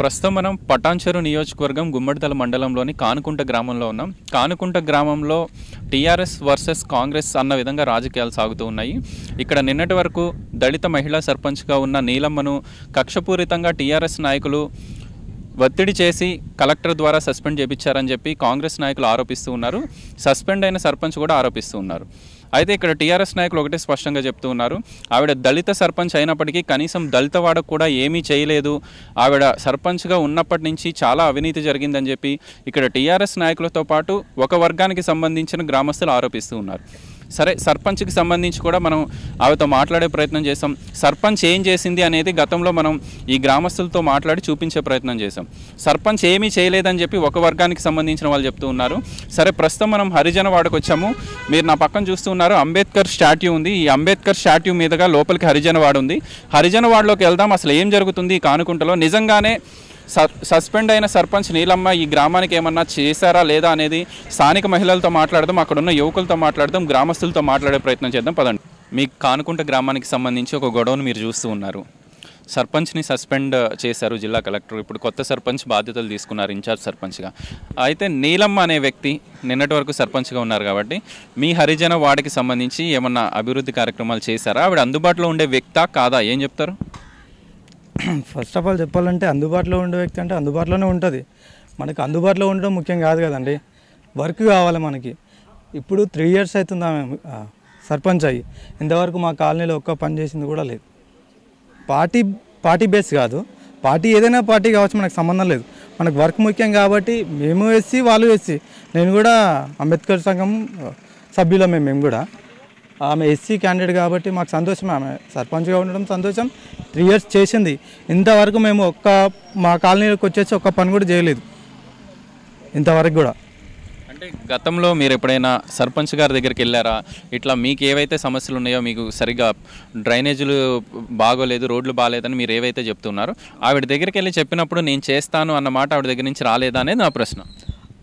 ప్రస్తుతం మనం పటాన్చెరు నియోజకవర్గం గుమ్మడితల మండలంలోని కానుకుంట గ్రామంలో ఉన్నాం కానుకుంట గ్రామంలో టీఆర్ఎస్ వర్సెస్ కాంగ్రెస్ అన్న విధంగా రాజకీయాలు సాగుతూ ఉన్నాయి ఇక్కడ నిన్నటి వరకు దళిత మహిళా సర్పంచ్గా ఉన్న నీలమ్మను కక్షపూరితంగా టీఆర్ఎస్ నాయకులు ఒత్తిడి చేసి కలెక్టర్ ద్వారా సస్పెండ్ చేయించారని చెప్పి కాంగ్రెస్ నాయకులు ఆరోపిస్తూ ఉన్నారు సస్పెండ్ అయిన సర్పంచ్ కూడా ఆరోపిస్తూ ఉన్నారు అయితే ఇక్కడ టీఆర్ఎస్ నాయకులు ఒకటే స్పష్టంగా చెప్తూ ఉన్నారు ఆవిడ దళిత సర్పంచ్ అయినప్పటికీ కనీసం దళిత వాడకు కూడా ఏమీ చేయలేదు ఆవిడ సర్పంచ్గా ఉన్నప్పటి నుంచి చాలా అవినీతి జరిగిందని చెప్పి ఇక్కడ టీఆర్ఎస్ నాయకులతో పాటు ఒక వర్గానికి సంబంధించిన గ్రామస్తులు ఆరోపిస్తూ ఉన్నారు సరే సర్పంచ్కి సంబంధించి కూడా మనం ఆమెతో మాట్లాడే ప్రయత్నం చేసాం సర్పంచ్ ఏం చేసింది అనేది గతంలో మనం ఈ గ్రామస్తులతో మాట్లాడి చూపించే ప్రయత్నం చేసాం సర్పంచ్ ఏమీ చేయలేదని చెప్పి ఒక వర్గానికి సంబంధించిన వాళ్ళు చెప్తూ ఉన్నారు సరే ప్రస్తుతం మనం హరిజన వాడకు వచ్చాము మీరు నా పక్కన చూస్తూ ఉన్నారు అంబేద్కర్ స్టాట్యూ ఉంది ఈ అంబేద్కర్ స్టాట్యూ మీదుగా లోపలికి హరిజన వాడు ఉంది హరిజన వాడులోకి వెళ్దాం అసలు ఏం జరుగుతుంది కానుకుంటలో నిజంగానే సస్పెండ్ అయిన సర్పంచ్ నీలమ్మ ఈ గ్రామానికి ఏమన్నా చేశారా లేదా అనేది స్థానిక మహిళలతో మాట్లాడదాం అక్కడున్న యువకులతో మాట్లాడదాం గ్రామస్తులతో మాట్లాడే ప్రయత్నం చేద్దాం పదండి మీకు కానుకుంట గ్రామానికి సంబంధించి ఒక గొడవను మీరు చూస్తూ ఉన్నారు సర్పంచ్ని సస్పెండ్ చేశారు జిల్లా కలెక్టర్ ఇప్పుడు కొత్త సర్పంచ్ బాధ్యతలు తీసుకున్నారు ఇన్ఛార్జ్ సర్పంచ్గా అయితే నీలమ్మ అనే వ్యక్తి నిన్నటి వరకు సర్పంచ్గా ఉన్నారు కాబట్టి మీ హరిజన వాడికి సంబంధించి ఏమన్నా అభివృద్ధి కార్యక్రమాలు చేశారా ఆవిడ అందుబాటులో ఉండే వ్యక్తా కాదా ఏం చెప్తారు ఫస్ట్ ఆఫ్ ఆల్ చెప్పాలంటే అందుబాటులో ఉండే వ్యక్తి అంటే అందుబాటులోనే ఉంటుంది మనకు అందుబాటులో ఉండడం ముఖ్యం కాదు కదండి వర్క్ కావాలి మనకి ఇప్పుడు త్రీ ఇయర్స్ అవుతుందా మేము సర్పంచ్ అయ్యి ఇంతవరకు మా కాలనీలో ఒక్క పని చేసింది కూడా లేదు పార్టీ పార్టీ బేస్ కాదు పార్టీ ఏదైనా పార్టీ కావచ్చు మనకు సంబంధం లేదు మనకు వర్క్ ముఖ్యం కాబట్టి మేము వేసి వాళ్ళు వేసి నేను కూడా అంబేద్కర్ సంఘం సభ్యులమే మేము కూడా ఆమె ఎస్సీ క్యాండిడేట్ కాబట్టి మాకు సంతోషం ఆమె సర్పంచ్గా ఉండడం సంతోషం త్రీ ఇయర్స్ చేసింది ఇంతవరకు మేము ఒక్క మా కాలనీలోకి వచ్చేసి ఒక్క పని కూడా చేయలేదు ఇంతవరకు కూడా అంటే గతంలో మీరు ఎప్పుడైనా సర్పంచ్ గారి దగ్గరికి వెళ్ళారా ఇట్లా మీకు ఏవైతే సమస్యలు ఉన్నాయో మీకు సరిగ్గా డ్రైనేజీలు బాగోలేదు రోడ్లు బాగాలేదని మీరు ఏవైతే చెప్తున్నారో ఆవిడ దగ్గరికి వెళ్ళి చెప్పినప్పుడు నేను చేస్తాను అన్నమాట ఆవిడ దగ్గర నుంచి రాలేదా అనేది నా ప్రశ్న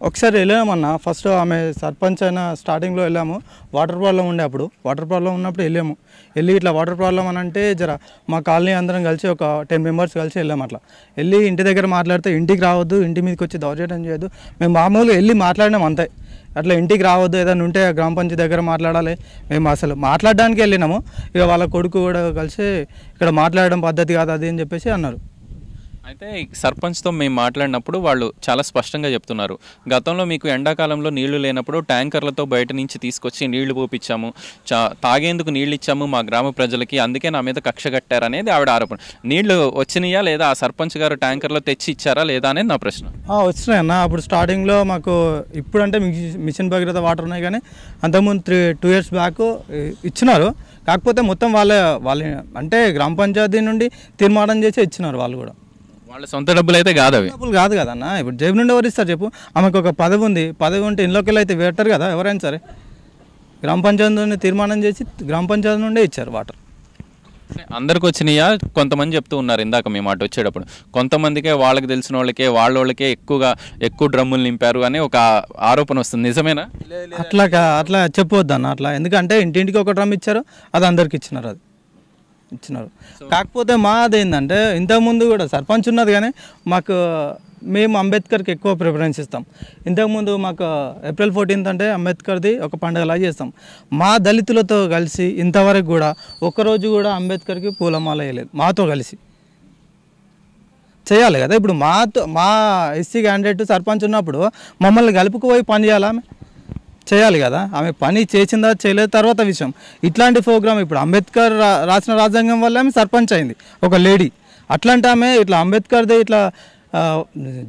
ఒకసారి వెళ్ళామన్నా ఫస్ట్ ఆమె సర్పంచ్ అయిన స్టార్టింగ్లో వెళ్ళాము వాటర్ ప్రాబ్లం ఉండే అప్పుడు వాటర్ ప్రాబ్లం ఉన్నప్పుడు వెళ్ళాము వెళ్ళి ఇట్లా వాటర్ ప్రాబ్లం అని అంటే జర మా కాలనీ అందరం కలిసి ఒక టెన్ మెంబర్స్ కలిసి వెళ్ళాము అట్లా వెళ్ళి ఇంటి దగ్గర మాట్లాడితే ఇంటికి రావద్దు ఇంటి మీదకి వచ్చి దౌర్జన్యం చేయదు మేము మామూలుగా వెళ్ళి మాట్లాడినాం అంతే అట్లా ఇంటికి రావద్దు ఏదైనా ఉంటే గ్రామ పంచాయతీ దగ్గర మాట్లాడాలి మేము అసలు మాట్లాడడానికి వెళ్ళినాము ఇక వాళ్ళ కొడుకు కూడా కలిసి ఇక్కడ మాట్లాడడం పద్ధతి కాదు అది అని చెప్పేసి అన్నారు అయితే సర్పంచ్తో మేము మాట్లాడినప్పుడు వాళ్ళు చాలా స్పష్టంగా చెప్తున్నారు గతంలో మీకు ఎండాకాలంలో నీళ్లు లేనప్పుడు ట్యాంకర్లతో బయట నుంచి తీసుకొచ్చి నీళ్లు పోపించాము చా తాగేందుకు నీళ్ళు ఇచ్చాము మా గ్రామ ప్రజలకి అందుకే నా మీద కక్ష కట్టారనేది ఆవిడ ఆరోపణ నీళ్లు వచ్చినాయా లేదా ఆ సర్పంచ్ గారు ట్యాంకర్లో తెచ్చి ఇచ్చారా లేదా అనేది నా ప్రశ్న వచ్చినాయి అన్న అప్పుడు స్టార్టింగ్లో మాకు ఇప్పుడంటే మిషన్ భగీరథ వాటర్ ఉన్నాయి కానీ అంతకుముందు త్రీ టూ ఇయర్స్ బ్యాక్ ఇచ్చినారు కాకపోతే మొత్తం వాళ్ళ వాళ్ళ అంటే గ్రామ పంచాయతీ నుండి తీర్మానం చేసి ఇచ్చినారు వాళ్ళు కూడా వాళ్ళ సొంత డబ్బులు అయితే కాదు అవి డబ్బులు కాదు కదన్న ఇప్పుడు జేబు నుండి ఎవరు ఇస్తారు చెప్పు ఆమెకు ఒక పదవి ఉంది పదవి ఉంటే ఇంట్లోకి వెళ్ళి అయితే కదా ఎవరైనా సరే గ్రామ పంచాయతీ నుండి తీర్మానం చేసి గ్రామ పంచాయతీ నుండే ఇచ్చారు వాటర్ అందరికి వచ్చినాయా కొంతమంది చెప్తూ ఉన్నారు ఇందాక మీ మాట వచ్చేటప్పుడు కొంతమందికే వాళ్ళకి తెలిసిన వాళ్ళకే వాళ్ళ వాళ్ళకే ఎక్కువగా ఎక్కువ డ్రమ్ములు నింపారు అని ఒక ఆరోపణ వస్తుంది నిజమేనా అట్లా అట్లా అన్న అట్లా ఎందుకంటే ఇంటింటికి ఒక డ్రమ్ ఇచ్చారు అది అందరికి ఇచ్చినారు అది ఇచ్చినారు కాకపోతే మా ఏంటంటే ఇంతకుముందు కూడా సర్పంచ్ ఉన్నది కానీ మాకు మేము అంబేద్కర్కి ఎక్కువ ప్రిఫరెన్స్ ఇస్తాం ఇంతకుముందు మాకు ఏప్రిల్ ఫోర్టీన్త్ అంటే అంబేద్కర్ది ఒక పండుగలా చేస్తాం మా దళితులతో కలిసి ఇంతవరకు కూడా ఒక్కరోజు కూడా అంబేద్కర్కి పూలమాల వేయలేదు మాతో కలిసి చేయాలి కదా ఇప్పుడు మాతో మా ఎస్సీ క్యాండిడేట్ సర్పంచ్ ఉన్నప్పుడు మమ్మల్ని కలుపుకుపోయి పని చేయాలా చేయాలి కదా ఆమె పని చేసిందా చేయలేదు తర్వాత విషయం ఇట్లాంటి ప్రోగ్రామ్ ఇప్పుడు అంబేద్కర్ రాసిన రాజ్యాంగం వల్ల ఆమె సర్పంచ్ అయింది ఒక లేడీ అట్లాంటి ఆమె ఇట్లా అంబేద్కర్ది ఇట్లా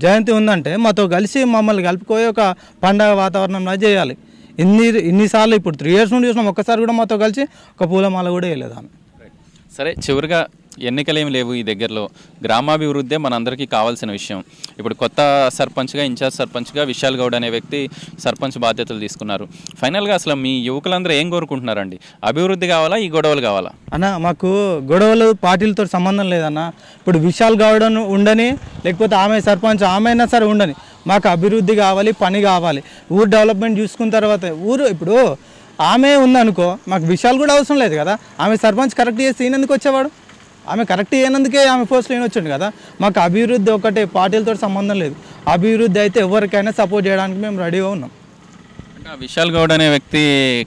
జయంతి ఉందంటే మాతో కలిసి మమ్మల్ని కలుపుకొని ఒక పండగ వాతావరణంలో చేయాలి ఇన్ని ఇన్నిసార్లు ఇప్పుడు త్రీ ఇయర్స్ నుండి చూసినాం ఒక్కసారి కూడా మాతో కలిసి ఒక పూలమాల కూడా వేయలేదు ఆమె సరే చివరిగా ఎన్నికలేమి లేవు ఈ దగ్గరలో గ్రామాభివృద్ధే మనందరికీ కావాల్సిన విషయం ఇప్పుడు కొత్త సర్పంచ్గా ఇన్ఛార్జ్ సర్పంచ్గా విశాల్ గౌడ్ అనే వ్యక్తి సర్పంచ్ బాధ్యతలు తీసుకున్నారు ఫైనల్గా అసలు మీ యువకులందరూ ఏం కోరుకుంటున్నారండి అభివృద్ధి కావాలా ఈ గొడవలు కావాలా అన్న మాకు గొడవలు పార్టీలతో సంబంధం లేదన్న ఇప్పుడు విశాల్ గౌడ్ ఉండని లేకపోతే ఆమె సర్పంచ్ ఆమె అయినా సరే ఉండని మాకు అభివృద్ధి కావాలి పని కావాలి ఊరు డెవలప్మెంట్ చూసుకున్న తర్వాత ఊరు ఇప్పుడు ఆమె ఉందనుకో మాకు విషయాలు కూడా అవసరం లేదు కదా ఆమె సర్పంచ్ కరెక్ట్ చేసి ఈయనందుకు వచ్చేవాడు ఆమె కరెక్ట్ అయినందుకే ఆమె పోస్ట్లో వచ్చింది కదా మాకు అభివృద్ధి ఒకటే పార్టీలతో సంబంధం లేదు అభివృద్ధి అయితే ఎవరికైనా సపోర్ట్ చేయడానికి మేము రెడీగా ఉన్నాం విశాల్ గౌడ్ అనే వ్యక్తి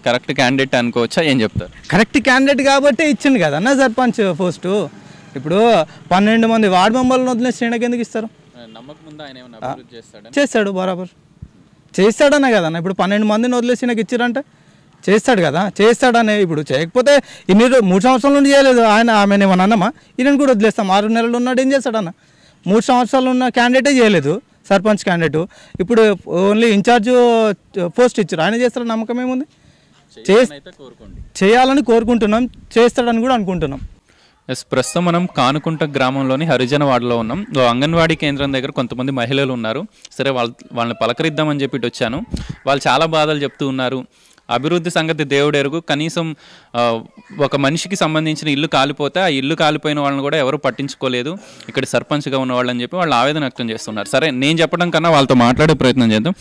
కరెక్ట్ క్యాండిడేట్ అనుకోవచ్చా ఏం చెప్తారు కరెక్ట్ క్యాండిడేట్ కాబట్టి ఇచ్చిండు అన్న సర్పంచ్ పోస్ట్ ఇప్పుడు పన్నెండు మంది వార్డు మెంబర్లను వదిలేసి ఈయనకి ఎందుకు ఇస్తారు చేస్తాడు బరాబర్ చేస్తాడన్నా కదన్నా ఇప్పుడు పన్నెండు మందిని వదిలేసి ఇచ్చారంటే చేస్తాడు కదా చేస్తాడనే ఇప్పుడు చేయకపోతే ఇన్ని మూడు సంవత్సరాల నుండి చేయలేదు ఆయన ఆమెను ఏమన్నా అన్నమా ఈయన కూడా వదిలేస్తాం ఆరు నెలలు ఉన్నాడు ఏం చేస్తాడన్న మూడు సంవత్సరాలు ఉన్న క్యాండిడేటే చేయలేదు సర్పంచ్ క్యాండిడేట్ ఇప్పుడు ఓన్లీ ఇన్ఛార్జ్ పోస్ట్ ఇచ్చారు ఆయన చేస్తాడు నమ్మకం ఏముంది చేయాలని కోరుకుంటున్నాం చేస్తాడని కూడా అనుకుంటున్నాం ఎస్ ప్రస్తుతం మనం కానుకుంట గ్రామంలోని హరిజనవాడలో ఉన్నాం అంగన్వాడీ కేంద్రం దగ్గర కొంతమంది మహిళలు ఉన్నారు సరే వాళ్ళ వాళ్ళని పలకరిద్దామని చెప్పి వచ్చాను వాళ్ళు చాలా బాధలు చెప్తూ ఉన్నారు అభివృద్ధి సంగతి దేవుడు ఎరుగు కనీసం ఒక మనిషికి సంబంధించిన ఇల్లు కాలిపోతే ఆ ఇల్లు కాలిపోయిన వాళ్ళని కూడా ఎవరు పట్టించుకోలేదు ఇక్కడ సర్పంచ్గా ఉన్న వాళ్ళని చెప్పి వాళ్ళు ఆవేదన వ్యక్తం చేస్తున్నారు సరే నేను చెప్పడం కన్నా వాళ్ళతో మాట్లాడే ప్రయత్నం చేద్దాం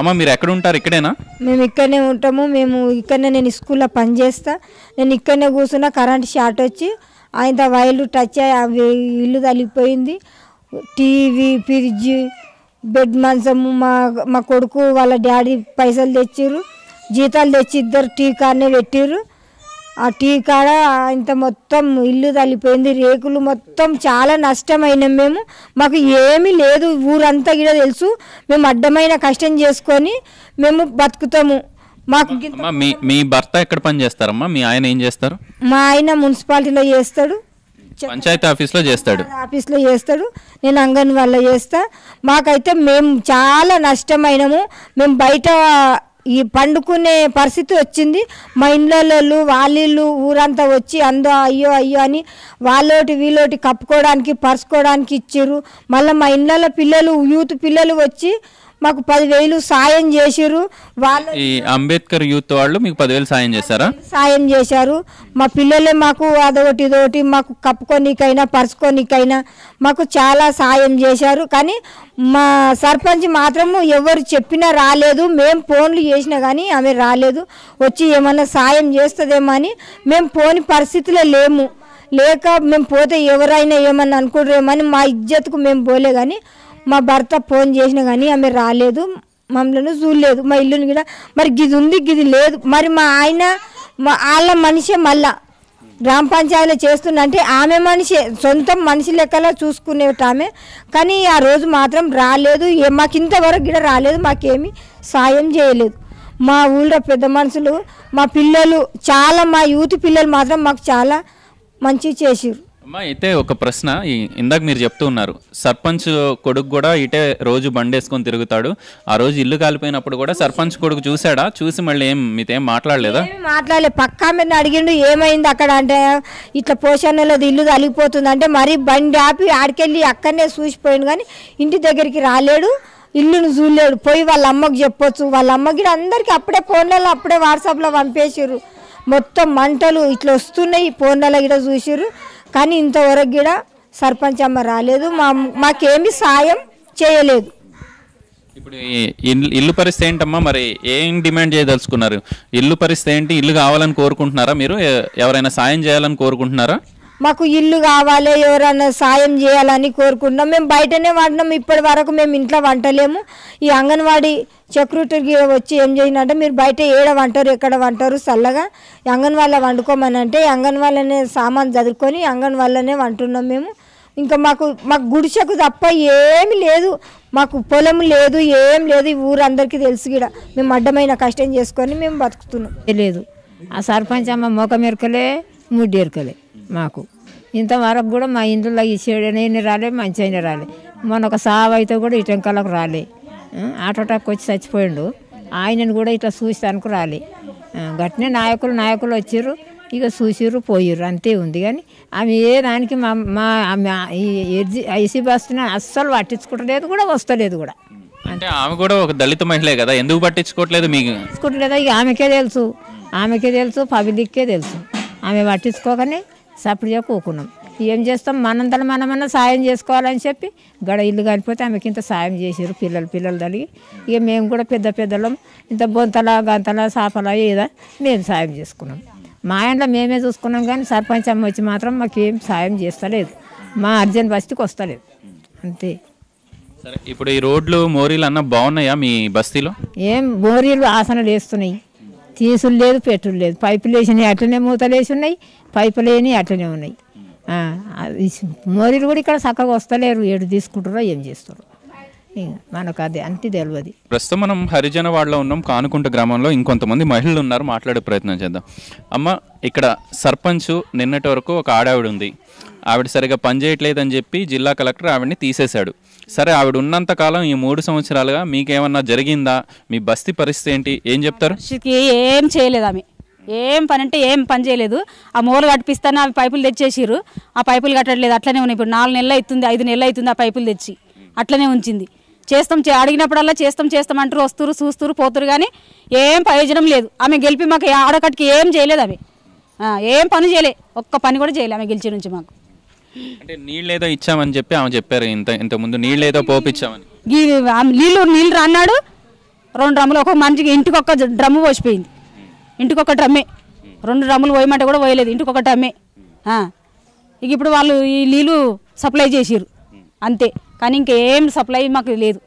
అమ్మ మీరు ఎక్కడ ఉంటారు ఇక్కడేనా మేము ఇక్కడనే ఉంటాము మేము ఇక్కడనే నేను స్కూల్లో పనిచేస్తా నేను ఇక్కడనే కూర్చున్నా కరెంట్ షార్ట్ వచ్చి ఆయన వైర్లు టచ్ అయ్యి ఇల్లు తగిలిపోయింది టీవీ ఫ్రిడ్జ్ బెడ్ మంచము మా మా కొడుకు వాళ్ళ డాడీ పైసలు తెచ్చారు జీతాలు తెచ్చి ఇద్దరు టీ కాడనే పెట్టిర్రు ఆ టీ కాడ ఇంత మొత్తం ఇల్లు తల్లిపోయింది రేకులు మొత్తం చాలా నష్టమైనాం మేము మాకు ఏమీ లేదు ఊరంతా కూడా తెలుసు మేము అడ్డమైన కష్టం చేసుకొని మేము బతుకుతాము మాకు మీ మీ భర్త ఎక్కడ పని చేస్తారమ్మా మీ ఆయన ఏం చేస్తారు మా ఆయన మున్సిపాలిటీలో చేస్తాడు పంచాయతీ ఆఫీస్లో చేస్తాడు ఆఫీస్లో చేస్తాడు నేను వాళ్ళ చేస్తా మాకైతే మేము చాలా నష్టమైనము మేము బయట ఈ పండుకునే పరిస్థితి వచ్చింది మా ఇండ్లలో వాళ్ళిళ్ళు ఊరంతా వచ్చి అందో అయ్యో అయ్యో అని వాళ్ళోటి వీళ్ళోటి కప్పుకోవడానికి పరుచుకోవడానికి ఇచ్చారు మళ్ళీ మా ఇండ్లలో పిల్లలు యూత్ పిల్లలు వచ్చి మాకు పదివేలు సాయం చేసారు వాళ్ళు ఈ అంబేద్కర్ యూత్ వాళ్ళు మీకు పదివేలు సాయం చేశారా సాయం చేశారు మా పిల్లలే మాకు అదొకటి ఇదొకటి మాకు కప్పుకోనికైనా పరుచుకోనికైనా మాకు చాలా సాయం చేశారు కానీ మా సర్పంచ్ మాత్రము ఎవరు చెప్పినా రాలేదు మేము ఫోన్లు చేసినా కానీ ఆమె రాలేదు వచ్చి ఏమన్నా సాయం చేస్తుందేమో అని మేము పోని పరిస్థితిలో లేము లేక మేము పోతే ఎవరైనా ఏమన్నా అనుకుంటారేమో అని మా ఇజ్జత్కు మేము పోలే కానీ మా భర్త ఫోన్ చేసినా కానీ ఆమె రాలేదు మమ్మల్ని చూడలేదు మా ఇల్లుని కూడా మరి గిది ఉంది గిది లేదు మరి మా ఆయన మా వాళ్ళ మనిషే మళ్ళా గ్రామ పంచాయతీలో చేస్తున్నా అంటే ఆమె మనిషి సొంత మనిషి లెక్కలా చూసుకునేట ఆమె కానీ ఆ రోజు మాత్రం రాలేదు ఏ మాకు ఇంతవరకు కూడా రాలేదు మాకేమీ సాయం చేయలేదు మా ఊళ్ళో పెద్ద మనుషులు మా పిల్లలు చాలా మా యూత్ పిల్లలు మాత్రం మాకు చాలా మంచి చేసారు అమ్మా అయితే ఒక ప్రశ్న ఇందాక మీరు చెప్తూ ఉన్నారు సర్పంచ్ కొడుకు కూడా ఇటే రోజు బండేసుకొని తిరుగుతాడు ఆ రోజు ఇల్లు కాలిపోయినప్పుడు కూడా సర్పంచ్ కొడుకు చూసాడా చూసి మళ్ళీ ఏం మీతేం మాట్లాడలేదా మాట్లాడలేదు పక్కా మీద అడిగిండు ఏమైంది అక్కడ అంటే ఇట్లా పోషణలో ఇల్లు కలిగిపోతుంది అంటే మరీ బండి ఆపి ఆడికెళ్ళి అక్కడనే చూసిపోయింది కానీ ఇంటి దగ్గరికి రాలేడు ఇల్లును చూడలేడు పోయి వాళ్ళ అమ్మకు చెప్పొచ్చు వాళ్ళ అమ్మకి అందరికీ అప్పుడే ఫోన్లలో అప్పుడే వాట్సాప్లో పంపేసారు మొత్తం మంటలు ఇట్లా వస్తున్నాయి పోన్నెల గిడ చూసారు కానీ ఇంతవరకు కూడా సర్పంచ్ అమ్మ రాలేదు మా మాకేమి సాయం చేయలేదు ఇప్పుడు ఇల్లు పరిస్థితి ఏంటమ్మా మరి ఏం డిమాండ్ చేయదలుచుకున్నారు ఇల్లు పరిస్థితి ఏంటి ఇల్లు కావాలని కోరుకుంటున్నారా మీరు ఎవరైనా సాయం చేయాలని కోరుకుంటున్నారా మాకు ఇల్లు కావాలి ఎవరన్నా సాయం చేయాలని కోరుకుంటున్నాం మేము బయటనే వాడినాం ఇప్పటి వరకు మేము ఇంట్లో వంటలేము ఈ అంగన్వాడీ సెక్యూరిటీకి వచ్చి ఏం చేయాలంటే మీరు బయట ఏడ వంటారు ఎక్కడ వంటారు చల్లగా అంగన్వాళ్ళ వండుకోమని అంటే అంగన్వాళ్ళనే సామాన్ చదువుకొని అంగన్వాళ్ళనే వంటున్నాం మేము ఇంకా మాకు మాకు గుడిసెకు తప్ప ఏమి లేదు మాకు పొలం లేదు ఏం లేదు ఈ ఊరందరికీ తెలుసు కూడా మేము అడ్డమైన కష్టం చేసుకొని మేము బతుకుతున్నాం లేదు ఆ సర్పంచ్ అమ్మ మొఖం ఎరకలే ముడ్డు ఎరకలే మాకు ఇంతవరకు కూడా మా ఇంట్లో ఈ నేను రాలే మంచి అయినా రాలే మొన్న ఒక సావు అయితే కూడా ఇటంకలకు రాలే ఆటోటాక్ వచ్చి చచ్చిపోయిండు ఆయనను కూడా ఇట్లా చూసానికి రాలే గట్టినే నాయకులు నాయకులు వచ్చిర్రు ఇక చూసిర్రు పోయిర్రు అంతే ఉంది కానీ ఆమె ఏ దానికి మా మా ఆమె ఎడ్జి ఐసీ బస్ని అస్సలు పట్టించుకోవట్లేదు కూడా వస్తలేదు కూడా అంటే ఆమె కూడా ఒక దళిత మహిళ కదా ఎందుకు పట్టించుకోవట్లేదు మీకు పట్టించుకోవట్లేదా ఇక ఆమెకే తెలుసు ఆమెకే తెలుసు పబ్లిక్కే తెలుసు ఆమె పట్టించుకోకనే సప్పుడు కూకున్నాం ఏం చేస్తాం మనంతలు మనమన్నా సాయం చేసుకోవాలని చెప్పి గడ ఇల్లు కానిపోతే ఆమెకి ఇంత సాయం చేసారు పిల్లలు పిల్లలు తల్లి ఇక మేము కూడా పెద్ద పెద్దలం ఇంత బొంతలా గంతలా సాపలా ఏదో మేము సాయం చేసుకున్నాం మా ఇంట్లో మేమే చూసుకున్నాం కానీ సర్పంచ్ అమ్మ వచ్చి మాత్రం మాకేం సాయం చేస్తలేదు మా అర్జెంట్ బస్తీకి వస్తలేదు అంతే సరే ఇప్పుడు ఈ రోడ్లు మోరీలు అన్న బాగున్నాయా మీ బస్తీలో ఏం మోరీలు ఆసనలు వేస్తున్నాయి తీసులు లేదు పెట్టు లేదు పైపులు వేసినాయి అట్లనే మూతలు వేసి ఉన్నాయి పైపులు లేని అట్లనే ఉన్నాయి మోరీలు కూడా ఇక్కడ చక్కగా వస్తలేరు ఏడు తీసుకుంటారో ఏం చేస్తారు మనకు అది అంతే తెలియదు ప్రస్తుతం మనం హరిజనవాడలో ఉన్నాం కానుకుంట గ్రామంలో ఇంకొంతమంది మహిళలు ఉన్నారు మాట్లాడే ప్రయత్నం చేద్దాం అమ్మ ఇక్కడ సర్పంచ్ నిన్నటి వరకు ఒక ఆడావిడ ఉంది ఆవిడ సరిగా అని చెప్పి జిల్లా కలెక్టర్ ఆవిడని తీసేశాడు సరే ఆవిడ ఉన్నంత కాలం ఈ మూడు సంవత్సరాలుగా మీకేమన్నా జరిగిందా మీ బస్తీ పరిస్థితి ఏంటి ఏం చెప్తారు ఏం చేయలేదు ఆమె ఏం పని అంటే ఏం పని చేయలేదు ఆ మూలు కట్టిస్తాను అవి పైపులు తెచ్చేసిరు ఆ పైపులు కట్టట్లేదు అట్లనే ఉన్నాయి ఇప్పుడు నాలుగు నెలలు అవుతుంది ఐదు నెలలు అవుతుంది ఆ పైపులు తెచ్చి అట్లనే ఉంచింది చేస్తాం అడిగినప్పుడల్లా చేస్తాం చేస్తాం అంటారు వస్తురు చూస్తురు పోతురు కానీ ఏం ప్రయోజనం లేదు ఆమె గెలిపి మాకు ఆడకట్టుకి ఏం చేయలేదు ఆమె ఏం పని చేయలే ఒక్క పని కూడా చేయలే ఆమె గెలిచి నుంచి మాకు అంటే నీళ్ళేదో ఇచ్చామని చెప్పి ఆమె చెప్పారు ఇంత ఇంత ముందు నీళ్ళేదో పోపిచ్చామని నీళ్ళు నీళ్ళు రాన్నాడు రెండు డ్రమ్ములు ఒక్కొక్క మంచిగా ఇంటికి ఒక డ్రమ్ము పోసిపోయింది ఇంటికి ఒక డ్రమ్మే రెండు డ్రమ్ములు పోయమంటే కూడా పోయలేదు ఇంటికి ఒక డ్రమ్మే ఇక ఇప్పుడు వాళ్ళు ఈ నీళ్ళు సప్లై చేసారు అంతే కానీ ఇంకేం సప్లై మాకు లేదు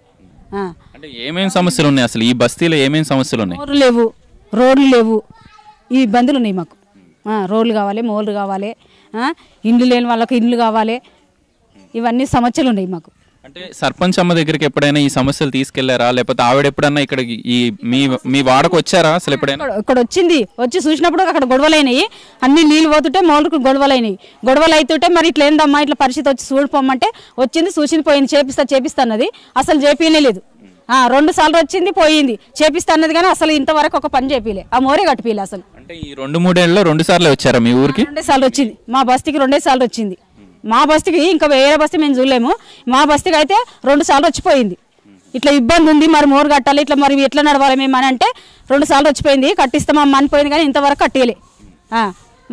అంటే ఏమేమి సమస్యలు ఉన్నాయి అసలు ఈ బస్తీలో ఏమేమి సమస్యలు ఉన్నాయి రోడ్లు లేవు రోడ్లు లేవు ఈ ఇబ్బందులు ఉన్నాయి మాకు రోడ్లు కావాలి మోళ్ళు కావాలి ఇండ్లు లేని వాళ్ళకి ఇండ్లు కావాలి ఇవన్నీ సమస్యలు ఉన్నాయి మాకు అంటే సర్పంచ్ అమ్మ దగ్గరికి ఎప్పుడైనా ఈ సమస్యలు తీసుకెళ్లారా లేకపోతే ఆవిడ ఎప్పుడన్నా ఇక్కడ ఈ మీ మీ వాడకు వచ్చారా అసలు ఎప్పుడైనా ఇక్కడ వచ్చింది వచ్చి చూసినప్పుడు అక్కడ గొడవలైనాయి అన్ని నీళ్ళు పోతుంటే మౌలికలు గొడవలైనాయి గొడవలు అవుతుంటే మరి ఇట్లా ఏందమ్మా ఇట్లా పరిస్థితి వచ్చి చూడిపోమంటే వచ్చింది చూసింది పోయింది చేపిస్తా చేపిస్తాన్నది అసలు లేదు రెండు సార్లు వచ్చింది పోయింది చేపిస్తాన్నది కానీ అసలు ఇంతవరకు ఒక పని చేపిలే ఆ మోరే కట్టిపిలే అసలు అంటే ఈ రెండు మూడేళ్ళలో రెండు సార్లు వచ్చారా మీ ఊరికి రెండే సార్లు వచ్చింది మా బస్తీకి రెండే సార్లు వచ్చింది మా బస్తీకి ఇంకా వేరే బస్తీ మేము చూడలేము మా బస్తీకి అయితే రెండు సార్లు వచ్చిపోయింది ఇట్లా ఇబ్బంది ఉంది మరి మోరు కట్టాలి ఇట్లా మరి ఎట్లా నడవాలి మేము అని అంటే రెండు సార్లు వచ్చిపోయింది కట్టిస్తామమ్మ అనిపోయింది కానీ ఇంతవరకు కట్టేయలే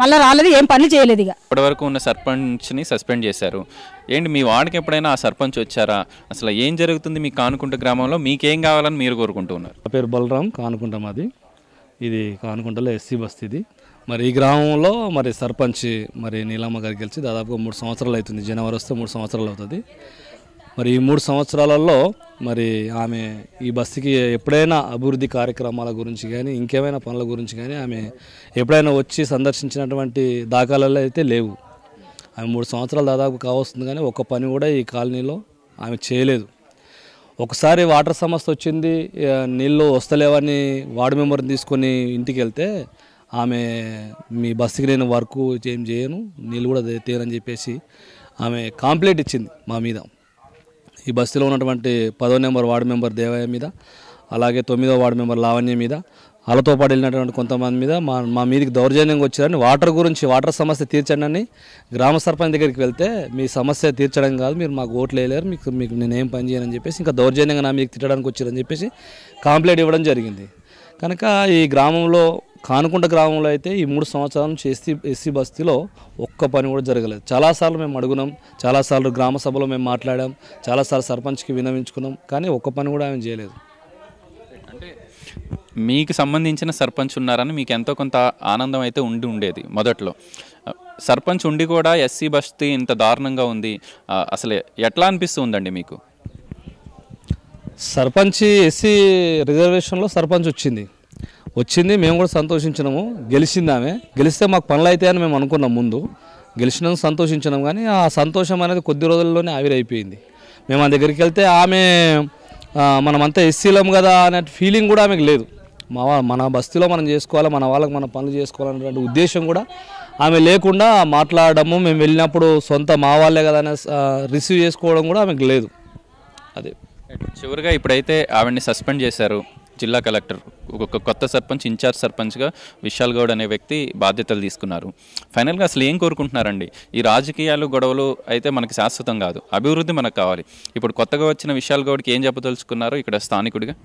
మళ్ళీ రాలేదు ఏం పని చేయలేదు ఇక ఇప్పటివరకు ఉన్న సర్పంచ్ని సస్పెండ్ చేశారు ఏంటి మీ వాడికి ఎప్పుడైనా ఆ సర్పంచ్ వచ్చారా అసలు ఏం జరుగుతుంది మీ కానుకుంట గ్రామంలో మీకేం కావాలని మీరు కోరుకుంటున్నారు నా పేరు బలరాం కానుకుంట మాది ఇది కానుకుంటలో ఎస్సీ బస్తీ ఇది మరి ఈ గ్రామంలో మరి సర్పంచ్ మరి నీలమ్మ గారికి గెలిచి దాదాపుగా మూడు సంవత్సరాలు అవుతుంది జనవరి వస్తే మూడు సంవత్సరాలు అవుతుంది మరి ఈ మూడు సంవత్సరాలలో మరి ఆమె ఈ బస్సుకి ఎప్పుడైనా అభివృద్ధి కార్యక్రమాల గురించి కానీ ఇంకేమైనా పనుల గురించి కానీ ఆమె ఎప్పుడైనా వచ్చి సందర్శించినటువంటి దాఖలాలు అయితే లేవు ఆమె మూడు సంవత్సరాలు దాదాపు కావస్తుంది కానీ ఒక పని కూడా ఈ కాలనీలో ఆమె చేయలేదు ఒకసారి వాటర్ సమస్య వచ్చింది నీళ్ళు వస్తలేవని వార్డు మెంబర్ని తీసుకొని ఇంటికి వెళ్తే ఆమె మీ బస్సుకి నేను వర్క్ ఏం చేయను నీళ్ళు కూడా తీయనని చెప్పేసి ఆమె కాంప్లైంట్ ఇచ్చింది మా మీద ఈ బస్సులో ఉన్నటువంటి పదో నెంబర్ వార్డు మెంబర్ దేవయ్య మీద అలాగే తొమ్మిదో వార్డు మెంబర్ లావణ్య మీద వాళ్ళతో పాటు వెళ్ళినటువంటి కొంతమంది మీద మా మా మీదకి దౌర్జన్యంగా వచ్చారని వాటర్ గురించి వాటర్ సమస్య తీర్చండి అని గ్రామ సర్పంచ్ దగ్గరికి వెళ్తే మీ సమస్య తీర్చడం కాదు మీరు మాకు ఓట్లు వేయలేరు మీకు మీకు నేనేం పని చేయను అని చెప్పేసి ఇంకా దౌర్జన్యంగా నా మీకు తిట్టడానికి వచ్చారని చెప్పేసి కాంప్లైంట్ ఇవ్వడం జరిగింది కనుక ఈ గ్రామంలో కానుకుంట గ్రామంలో అయితే ఈ మూడు సంవత్సరాల నుంచి ఎస్సీ ఎస్సీ బస్తీలో ఒక్క పని కూడా జరగలేదు చాలాసార్లు మేము అడుగునాం చాలాసార్లు గ్రామ సభలో మేము మాట్లాడాం చాలాసార్లు సర్పంచ్కి వినవించుకున్నాం కానీ ఒక్క పని కూడా ఆమె చేయలేదు మీకు సంబంధించిన సర్పంచ్ ఉన్నారని మీకు ఎంతో కొంత ఆనందం అయితే ఉండి ఉండేది మొదట్లో సర్పంచ్ ఉండి కూడా ఎస్సీ బస్తీ ఇంత దారుణంగా ఉంది అసలు ఎట్లా అనిపిస్తుందండి మీకు సర్పంచ్ ఎస్సీ రిజర్వేషన్లో సర్పంచ్ వచ్చింది వచ్చింది మేము కూడా సంతోషించినాము గెలిచింది ఆమె గెలిస్తే మాకు పనులు అయితే అని మేము అనుకున్నాం ముందు గెలిచినందుకు సంతోషించినాం కానీ ఆ సంతోషం అనేది కొద్ది రోజుల్లోనే ఆవిరైపోయింది మేము ఆ దగ్గరికి వెళ్తే ఆమె మనమంతా ఎస్సీలం కదా అనే ఫీలింగ్ కూడా ఆమెకు లేదు మా మన బస్తీలో మనం చేసుకోవాలి మన వాళ్ళకి మనం పనులు చేసుకోవాలనేటువంటి ఉద్దేశం కూడా ఆమె లేకుండా మాట్లాడడము మేము వెళ్ళినప్పుడు సొంత మా వాళ్ళే కదా రిసీవ్ చేసుకోవడం కూడా ఆమెకు లేదు అదే చివరిగా ఇప్పుడైతే ఆవిడని సస్పెండ్ చేశారు జిల్లా కలెక్టర్ ఒక కొత్త సర్పంచ్ ఇన్ఛార్జ్ సర్పంచ్గా విశాల్ గౌడ్ అనే వ్యక్తి బాధ్యతలు తీసుకున్నారు ఫైనల్గా అసలు ఏం కోరుకుంటున్నారండి ఈ రాజకీయాలు గొడవలు అయితే మనకి శాశ్వతం కాదు అభివృద్ధి మనకు కావాలి ఇప్పుడు కొత్తగా వచ్చిన విశాల్ గౌడ్కి ఏం చెప్పదలుచుకున్నారు ఇక్కడ స్థానికుడిగా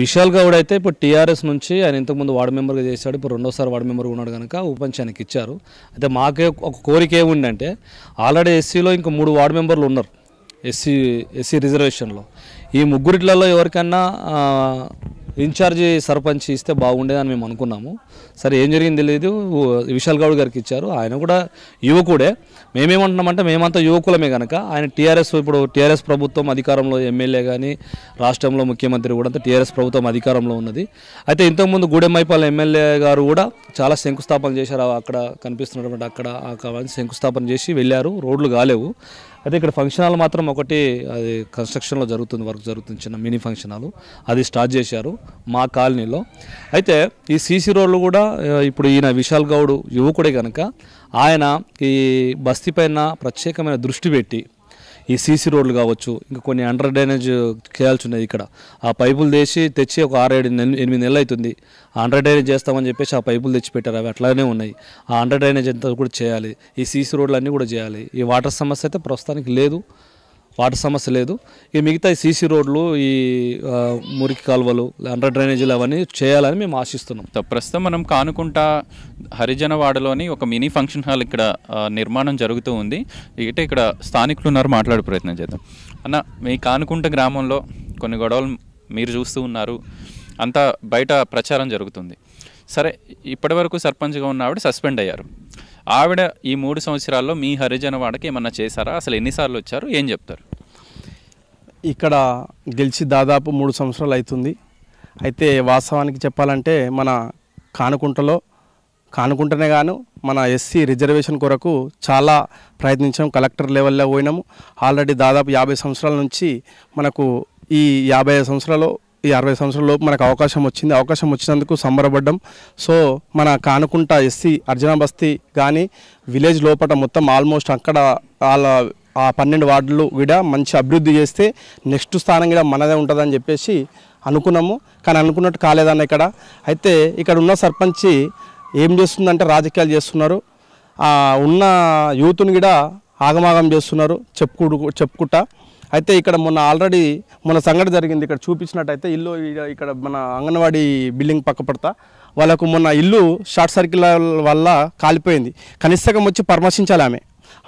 విశాల్ గౌడ్ అయితే ఇప్పుడు టీఆర్ఎస్ నుంచి ఆయన ఇంతకుముందు వార్డు మెంబర్గా చేశాడు ఇప్పుడు రెండోసారి వార్డు మెంబర్ ఉన్నాడు కనుక ఉపంచానికి ఇచ్చారు అయితే మాకే ఒక కోరిక ఏముందంటే ఆల్రెడీ ఎస్సీలో ఇంక మూడు వార్డు మెంబర్లు ఉన్నారు ఎస్సీ ఎస్సీ రిజర్వేషన్లో ఈ ముగ్గురిట్లలో ఎవరికన్నా ఇన్ఛార్జి సర్పంచ్ ఇస్తే బాగుండేదని మేము అనుకున్నాము సరే ఏం జరిగింది తెలియదు విశాల్ గౌడ్ గారికి ఇచ్చారు ఆయన కూడా యువకుడే మేమేమంటున్నామంటే మేమంతా యువకులమే కనుక ఆయన టీఆర్ఎస్ ఇప్పుడు టీఆర్ఎస్ ప్రభుత్వం అధికారంలో ఎమ్మెల్యే కానీ రాష్ట్రంలో ముఖ్యమంత్రి కూడా అంతా టీఆర్ఎస్ ప్రభుత్వం అధికారంలో ఉన్నది అయితే ఇంతకుముందు గూడెంమైపాలెం ఎమ్మెల్యే గారు కూడా చాలా శంకుస్థాపన చేశారు అక్కడ కనిపిస్తున్నటువంటి అక్కడ శంకుస్థాపన చేసి వెళ్ళారు రోడ్లు కాలేవు అయితే ఇక్కడ ఫంక్షన్ హాల్ మాత్రం ఒకటి అది కన్స్ట్రక్షన్లో జరుగుతుంది వర్క్ జరుగుతుంది చిన్న మినీ ఫంక్షన్ హాల్ అది స్టార్ట్ చేశారు మా కాలనీలో అయితే ఈ సీసీ రోడ్లు కూడా ఇప్పుడు ఈయన విశాల్ గౌడ్ యువకుడే కనుక ఆయన ఈ బస్తీ పైన ప్రత్యేకమైన దృష్టి పెట్టి ఈ సీసీ రోడ్లు కావచ్చు ఇంకా కొన్ని అండర్ డ్రైనేజ్ చేయాల్సి ఉన్నది ఇక్కడ ఆ పైపులు తెచ్చి తెచ్చి ఒక ఆరేడు ఎనిమిది నెలలు అవుతుంది ఆ అండర్ డ్రైనేజ్ చేస్తామని చెప్పేసి ఆ పైపులు తెచ్చిపెట్టారు అవి అట్లానే ఉన్నాయి ఆ అండర్ డ్రైనేజ్ ఎంత కూడా చేయాలి ఈ సీసీ రోడ్లు అన్నీ కూడా చేయాలి ఈ వాటర్ సమస్య అయితే ప్రస్తుతానికి లేదు వాటర్ సమస్య లేదు ఇక మిగతా సీసీ రోడ్లు ఈ మురికి కాలువలు అండర్ డ్రైనేజీలు అవన్నీ చేయాలని మేము ఆశిస్తున్నాం ప్రస్తుతం మనం కానుకుంట హరిజనవాడలోని ఒక మినీ ఫంక్షన్ హాల్ ఇక్కడ నిర్మాణం జరుగుతూ ఉంది ఇకటే ఇక్కడ స్థానికులు ఉన్నారు మాట్లాడే ప్రయత్నం చేద్దాం అన్న మీ కానుకుంట గ్రామంలో కొన్ని గొడవలు మీరు చూస్తూ ఉన్నారు అంతా బయట ప్రచారం జరుగుతుంది సరే ఇప్పటివరకు సర్పంచ్గా ఉన్న ఆవిడ సస్పెండ్ అయ్యారు ఆవిడ ఈ మూడు సంవత్సరాల్లో మీ హరిజన వాడకి ఏమన్నా చేశారా అసలు ఎన్నిసార్లు వచ్చారు ఏం చెప్తారు ఇక్కడ గెలిచి దాదాపు మూడు సంవత్సరాలు అవుతుంది అయితే వాస్తవానికి చెప్పాలంటే మన కానుకుంటలో కానుకుంటనే గాను మన ఎస్సీ రిజర్వేషన్ కొరకు చాలా ప్రయత్నించాం కలెక్టర్ లెవెల్లో పోయినాము ఆల్రెడీ దాదాపు యాభై సంవత్సరాల నుంచి మనకు ఈ యాభై సంవత్సరాలు ఈ అరవై సంవత్సరాల లోపు మనకు అవకాశం వచ్చింది అవకాశం వచ్చినందుకు సంబరపడ్డం సో మన కానుకుంట ఎస్సీ అర్జున బస్తీ కానీ విలేజ్ లోపల మొత్తం ఆల్మోస్ట్ అక్కడ వాళ్ళ ఆ పన్నెండు వార్డులు కూడా మంచి అభివృద్ధి చేస్తే నెక్స్ట్ స్థానం కూడా మనదే ఉంటుందని చెప్పేసి అనుకున్నాము కానీ అనుకున్నట్టు కాలేదన్న ఇక్కడ అయితే ఇక్కడ ఉన్న సర్పంచ్ ఏం చేస్తుందంటే రాజకీయాలు చేస్తున్నారు ఉన్న యూత్ని కూడా ఆగమాగం చేస్తున్నారు చెప్పుకు చెప్పుకుంటా అయితే ఇక్కడ మొన్న ఆల్రెడీ మొన్న సంఘటన జరిగింది ఇక్కడ చూపించినట్టయితే ఇల్లు ఇక్కడ మన అంగన్వాడీ బిల్డింగ్ పక్క పడతా వాళ్ళకు మొన్న ఇల్లు షార్ట్ సర్క్యూట్ వల్ల కాలిపోయింది కనిష్టకం వచ్చి పరామర్శించాలి ఆమె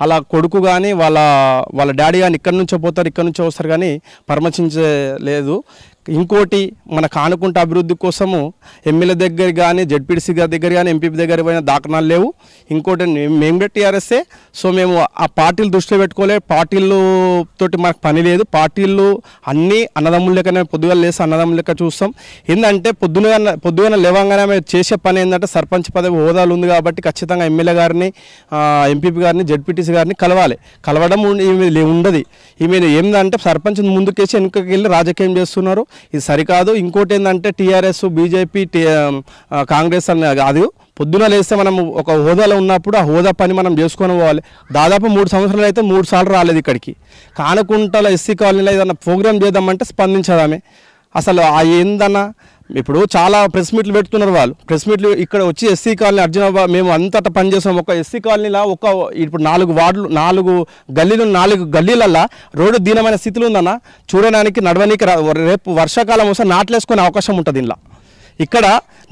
అలా కొడుకు కానీ వాళ్ళ వాళ్ళ డాడీ కానీ ఇక్కడి నుంచో పోతారు ఇక్కడి నుంచో వస్తారు కానీ పరామర్శించలేదు ఇంకోటి మన కానుకుంట అభివృద్ధి కోసము ఎమ్మెల్యే దగ్గర కానీ జడ్పీడీసీ గారి దగ్గర కానీ ఎంపీ దగ్గర పోయినా దాఖనాలు లేవు ఇంకోటి మేము పెట్టిఆర్ఎస్ఏ సో మేము ఆ పార్టీలు దృష్టిలో పెట్టుకోలే పార్టీలు తోటి మనకు పని లేదు పార్టీలు అన్నీ అన్నదమ్ముల లెక్కనే పొద్దుగా లేసి అన్నదమ్ముల లెక్క చూస్తాం ఏంటంటే పొద్దున పొద్దుగా లేవంగానే మేము చేసే పని ఏంటంటే సర్పంచ్ పదవి హోదాలు ఉంది కాబట్టి ఖచ్చితంగా ఎమ్మెల్యే గారిని ఎంపీ గారిని జడ్పీటీసీ గారిని కలవాలి కలవడం ఈమె ఉండదు ఈమె ఏంటంటే సర్పంచ్ ముందుకేసి వెనుకకి వెళ్ళి రాజకీయం చేస్తున్నారు ఇది సరికాదు ఇంకోటి ఏంటంటే టీఆర్ఎస్ బీజేపీ కాంగ్రెస్ అని కాదు పొద్దున లేస్తే మనం ఒక హోదాలో ఉన్నప్పుడు ఆ హోదా పని మనం చేసుకొని పోవాలి దాదాపు మూడు సంవత్సరాలు అయితే మూడు సార్లు రాలేదు ఇక్కడికి కానకుంటల ఎస్సీ కాలనీలో ఏదైనా ప్రోగ్రామ్ చేద్దామంటే స్పందించదామే అసలు ఆ ఏందన్నా ఇప్పుడు చాలా ప్రెస్ మీట్లు పెడుతున్నారు వాళ్ళు ప్రెస్ మీట్లు ఇక్కడ వచ్చి ఎస్సీ కాలనీ అర్జున మేము అంతటా పనిచేసాం ఒక ఎస్సీ కాలనీలా ఒక ఇప్పుడు నాలుగు వార్డులు నాలుగు గల్లీలు నాలుగు గల్లీలల్లా రోడ్డు దీనమైన స్థితిలో ఉందన్న చూడడానికి నడవడానికి రేపు వర్షాకాలం వస్తే నాట్లేసుకునే అవకాశం ఉంటుంది ఇలా ఇక్కడ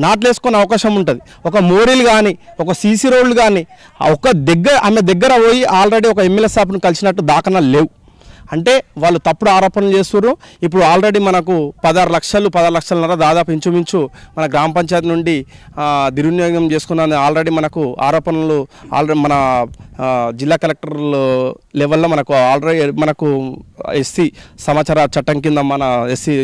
నాట్లేసుకునే అవకాశం ఉంటుంది ఒక మోరీలు కానీ ఒక సీసీ రోడ్లు కానీ ఒక దగ్గర ఆమె దగ్గర పోయి ఆల్రెడీ ఒక ఎమ్మెల్యే స్టాఫ్ను కలిసినట్టు దాఖనాలు లేవు అంటే వాళ్ళు తప్పుడు ఆరోపణలు చేస్తున్నారు ఇప్పుడు ఆల్రెడీ మనకు పదహారు లక్షలు పదహారు లక్షలన్నర దాదాపు ఇంచుమించు మన గ్రామ పంచాయతీ నుండి దుర్వినియోగం చేసుకున్నాను ఆల్రెడీ మనకు ఆరోపణలు ఆల్రెడీ మన జిల్లా కలెక్టర్ లెవెల్లో మనకు ఆల్రెడీ మనకు ఎస్సీ సమాచార చట్టం కింద మన ఎస్సీ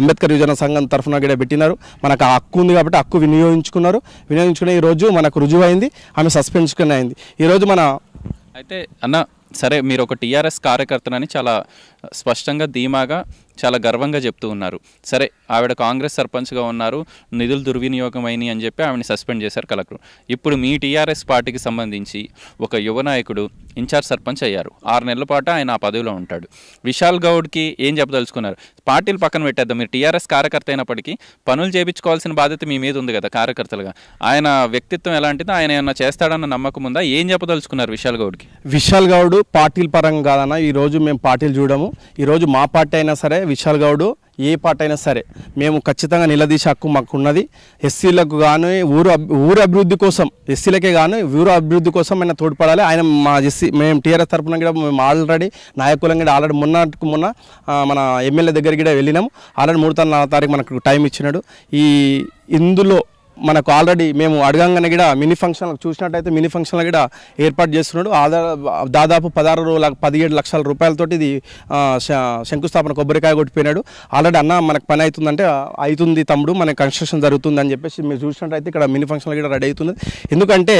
అంబేద్కర్ యువజన సంఘం తరఫున కూడా పెట్టినారు మనకు ఆ హక్కు ఉంది కాబట్టి హక్కు వినియోగించుకున్నారు వినియోగించుకునే ఈరోజు మనకు రుజువు అయింది ఆమె సస్పెన్షన్ అయింది ఈరోజు మన అయితే అన్న సరే మీరు ఒక టీఆర్ఎస్ కార్యకర్తనని చాలా స్పష్టంగా ధీమాగా చాలా గర్వంగా చెప్తూ ఉన్నారు సరే ఆవిడ కాంగ్రెస్ సర్పంచ్గా ఉన్నారు నిధులు దుర్వినియోగం అయినాయి అని చెప్పి ఆవిడని సస్పెండ్ చేశారు కలెక్టర్ ఇప్పుడు మీ టీఆర్ఎస్ పార్టీకి సంబంధించి ఒక యువ నాయకుడు ఇన్ఛార్జ్ సర్పంచ్ అయ్యారు ఆరు నెలల పాటు ఆయన ఆ పదవిలో ఉంటాడు విశాల్ గౌడ్కి ఏం చెప్పదలుచుకున్నారు పార్టీలు పక్కన పెట్టేద్దాం మీరు టీఆర్ఎస్ కార్యకర్త అయినప్పటికీ పనులు చేయించుకోవాల్సిన బాధ్యత మీ మీద ఉంది కదా కార్యకర్తలుగా ఆయన వ్యక్తిత్వం ఎలాంటిదో ఆయన ఏమన్నా చేస్తాడన్న నమ్మకం ఉందా ఏం చెప్పదలుచుకున్నారు విశాల్ గౌడ్కి విశాల్ గౌడ్ పార్టీల పరంగా కాదన్న ఈరోజు మేము పార్టీలు చూడము ఈరోజు మా పార్టీ అయినా సరే విశాల్ గౌడ్ ఏ పార్టీ అయినా సరే మేము ఖచ్చితంగా నిలదీసే హక్కు మాకున్నది ఎస్సీలకు కానీ ఊరు ఊరు అభివృద్ధి కోసం ఎస్సీలకే కానీ ఊరు అభివృద్ధి కోసం ఆయన తోడ్పడాలి ఆయన మా ఎస్సీ మేము టీఆర్ఎస్ తరఫున కూడా మేము ఆల్రెడీ నాయకులం కూడా ఆల్రెడీ మొన్నటికి మొన్న మన ఎమ్మెల్యే దగ్గరికి కూడా వెళ్ళినాము ఆల్రెడీ మూడు తన తారీఖు మనకు టైం ఇచ్చినాడు ఈ ఇందులో మనకు ఆల్రెడీ మేము అడగంగానే కూడా మినీ ఫంక్షన్ చూసినట్టయితే మినీ ఫంక్షన్ కూడా ఏర్పాటు చేస్తున్నాడు దాదాపు పదహారు పదిహేడు లక్షల రూపాయలతోటి ఇది శంకుస్థాపన కొబ్బరికాయ కొట్టిపోయినాడు ఆల్రెడీ అన్న మనకు పని అవుతుందంటే అవుతుంది తమ్ముడు మన కన్స్ట్రక్షన్ జరుగుతుంది అని చెప్పేసి మీరు చూసినట్టయితే ఇక్కడ మినీ ఫంక్షన్ కూడా రెడీ అవుతుంది ఎందుకంటే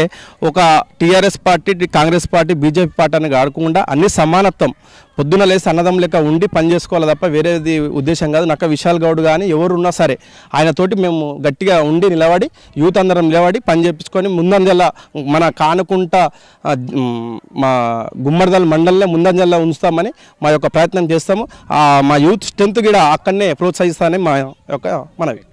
ఒక TRS party Congress party BJP party అని కాడకుండా అన్ని సమానత్వం పొద్దున లేసి అన్నదం లెక్క ఉండి పని చేసుకోవాలి తప్ప వేరేది ఉద్దేశం కాదు నక్క విశాల్ గౌడ్ కానీ ఎవరున్నా సరే ఆయనతోటి మేము గట్టిగా ఉండి నిలబడి నిలబడి యూత్ అందరం నిలబడి పని చేపించుకొని ముందంజల మన కానుకుంట మా గుమ్మడిదల మండలిలో ముందంజల్లో ఉంచుతామని మా యొక్క ప్రయత్నం చేస్తాము మా యూత్ స్ట్రెంత్ కూడా అక్కడనే ప్రోత్సహిస్తానని మా యొక్క మనవి